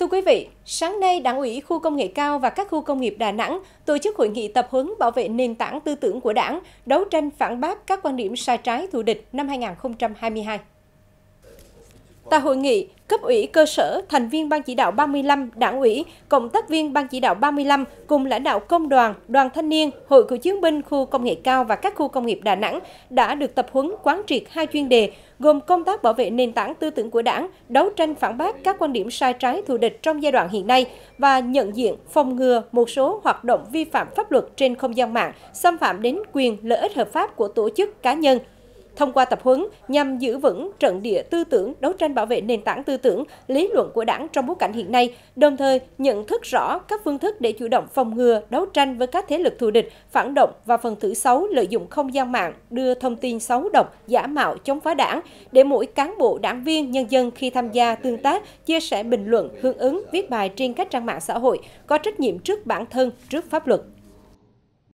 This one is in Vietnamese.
Thưa quý vị, sáng nay Đảng ủy khu công nghệ cao và các khu công nghiệp Đà Nẵng tổ chức hội nghị tập huấn bảo vệ nền tảng tư tưởng của Đảng, đấu tranh phản bác các quan điểm sai trái thù địch năm 2022. Tại hội nghị, cấp ủy cơ sở, thành viên Ban chỉ đạo 35, đảng ủy, cộng tác viên Ban chỉ đạo 35 cùng lãnh đạo công đoàn, đoàn thanh niên, hội cựu chiến binh khu công nghệ cao và các khu công nghiệp Đà Nẵng đã được tập huấn quán triệt hai chuyên đề gồm công tác bảo vệ nền tảng tư tưởng của đảng, đấu tranh phản bác các quan điểm sai trái thù địch trong giai đoạn hiện nay và nhận diện, phòng ngừa một số hoạt động vi phạm pháp luật trên không gian mạng, xâm phạm đến quyền lợi ích hợp pháp của tổ chức cá nhân, thông qua tập huấn nhằm giữ vững trận địa tư tưởng đấu tranh bảo vệ nền tảng tư tưởng lý luận của đảng trong bối cảnh hiện nay đồng thời nhận thức rõ các phương thức để chủ động phòng ngừa đấu tranh với các thế lực thù địch phản động và phần tử xấu lợi dụng không gian mạng đưa thông tin xấu độc giả mạo chống phá đảng để mỗi cán bộ đảng viên nhân dân khi tham gia tương tác chia sẻ bình luận hưởng ứng viết bài trên các trang mạng xã hội có trách nhiệm trước bản thân trước pháp luật